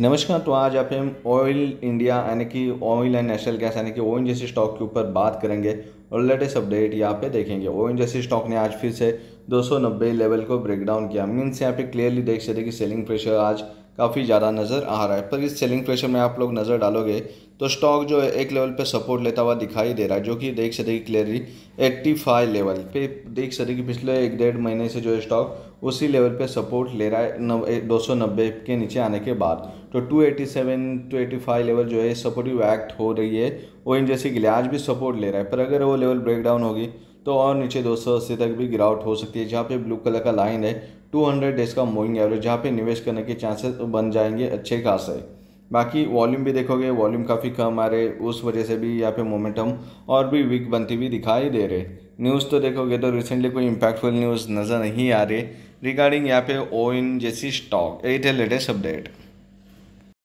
नमस्कार तो आज आप हम ऑयल इंडिया यानी कि ऑयल एंड नेशनल गैस यानी कि ओइन जैसी स्टॉक के ऊपर बात करेंगे और लेटेस्ट अपडेट यहाँ पे देखेंगे ओइन जैसी स्टॉक ने आज फिर से 290 लेवल को ब्रेक डाउन किया मीन्स यहाँ पे क्लियरली देख सकते कि सेलिंग प्रेशर आज काफ़ी ज़्यादा नज़र आ रहा है पर इस सेलिंग प्रेशर में आप लोग नज़र डालोगे तो स्टॉक जो है एक लेवल पे सपोर्ट लेता हुआ दिखाई दे रहा है जो कि देख सकते कि क्लियरली फाइव लेवल पे देख सकते कि पिछले एक डेढ़ महीने से जो है स्टॉक उसी लेवल पे सपोर्ट ले रहा है दो सौ नब्बे के नीचे आने के बाद तो two two eighty seven eighty five level जो है सपोर्टिव एक्ट हो रही है वो इन जैसी गिलाज भी सपोर्ट ले रहा है पर अगर वो लेवल ब्रेकडाउन होगी तो और नीचे दो तक भी गिरावट हो सकती है जहाँ पे ब्लू कलर का लाइन है 200 डेज का मूविंग एवरेज जहाँ पे निवेश करने के चांसेस बन जाएंगे अच्छे खासे बाकी वॉल्यूम भी देखोगे वॉल्यूम काफ़ी कम आ रहे उस वजह से भी यहाँ पे मोमेंटम और भी वीक बनती हुई दिखाई दे रहे न्यूज़ तो देखोगे तो रिसेंटली कोई इम्पैक्टफुल न्यूज़ नज़र नहीं आ रही रिगार्डिंग यहाँ पे ओ जैसी स्टॉक एट है लेटेस्ट अपडेट